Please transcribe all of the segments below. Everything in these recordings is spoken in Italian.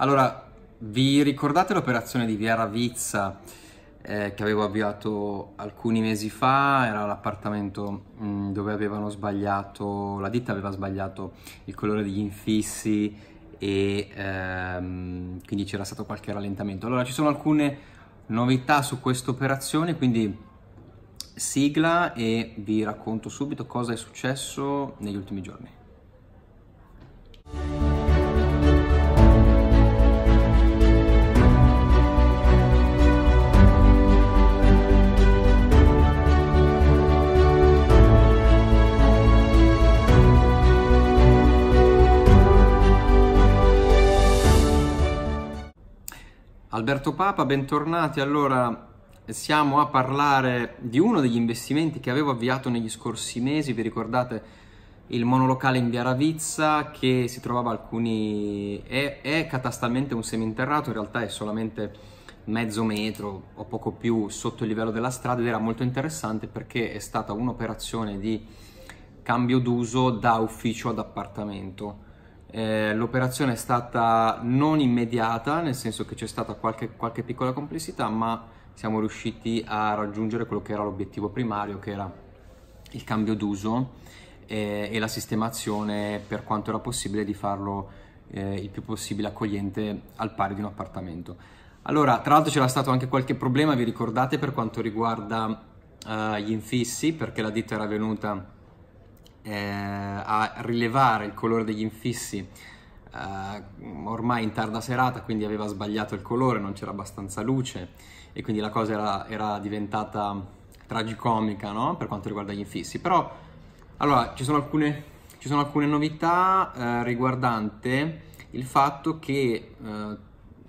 Allora, vi ricordate l'operazione di Via Ravizza eh, che avevo avviato alcuni mesi fa? Era l'appartamento mm, dove avevano sbagliato, la ditta aveva sbagliato il colore degli infissi e ehm, quindi c'era stato qualche rallentamento. Allora, ci sono alcune novità su questa operazione, quindi sigla e vi racconto subito cosa è successo negli ultimi giorni. Alberto Papa, bentornati. Allora, siamo a parlare di uno degli investimenti che avevo avviato negli scorsi mesi, vi ricordate il monolocale in Via Ravizza che si trovava alcuni... è, è catastamente un seminterrato, in realtà è solamente mezzo metro o poco più sotto il livello della strada ed era molto interessante perché è stata un'operazione di cambio d'uso da ufficio ad appartamento eh, l'operazione è stata non immediata, nel senso che c'è stata qualche, qualche piccola complessità, ma siamo riusciti a raggiungere quello che era l'obiettivo primario, che era il cambio d'uso e, eh, e la sistemazione per quanto era possibile di farlo eh, il più possibile accogliente al pari di un appartamento. Allora, tra l'altro c'era stato anche qualche problema, vi ricordate, per quanto riguarda eh, gli infissi, perché la ditta era venuta eh, a rilevare il colore degli infissi eh, ormai in tarda serata, quindi aveva sbagliato il colore, non c'era abbastanza luce e quindi la cosa era, era diventata tragicomica no? per quanto riguarda gli infissi. Però allora ci sono alcune, ci sono alcune novità eh, riguardante il fatto che eh,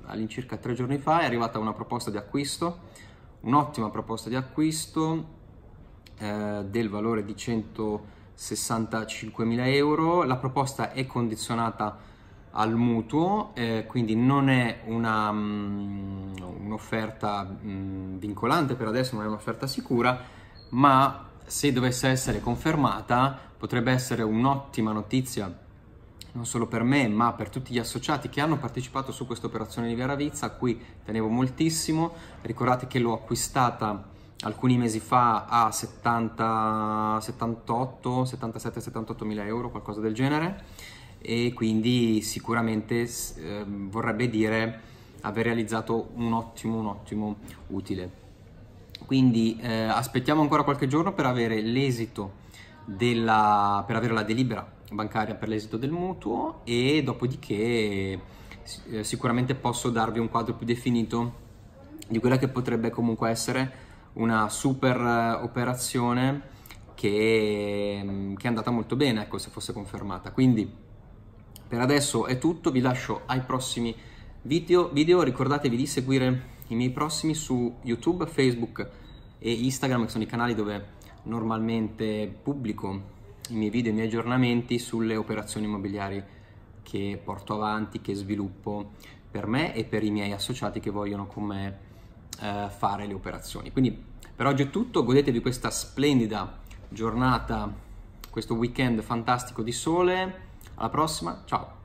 all'incirca tre giorni fa è arrivata una proposta di acquisto, un'ottima proposta di acquisto eh, del valore di 100 65.000 euro. La proposta è condizionata al mutuo, eh, quindi non è una, um, un'offerta um, vincolante per adesso, non è un'offerta sicura, ma se dovesse essere confermata potrebbe essere un'ottima notizia non solo per me ma per tutti gli associati che hanno partecipato su questa operazione di Via Ravizza a cui tenevo moltissimo, ricordate che l'ho acquistata alcuni mesi fa a 70, 78, 77, 78 mila euro, qualcosa del genere, e quindi sicuramente eh, vorrebbe dire aver realizzato un ottimo, un ottimo utile. Quindi eh, aspettiamo ancora qualche giorno per avere l'esito della, per avere la delibera bancaria per l'esito del mutuo e dopodiché eh, sicuramente posso darvi un quadro più definito di quella che potrebbe comunque essere una super eh, operazione che, mm, che è andata molto bene, ecco, se fosse confermata. Quindi per adesso è tutto, vi lascio ai prossimi video, video ricordatevi di seguire i miei prossimi su YouTube, Facebook e Instagram, che sono i canali dove normalmente pubblico i miei video, i miei aggiornamenti sulle operazioni immobiliari che porto avanti, che sviluppo per me e per i miei associati che vogliono con me eh, fare le operazioni. Quindi per oggi è tutto, godetevi questa splendida giornata, questo weekend fantastico di sole. Alla prossima, ciao!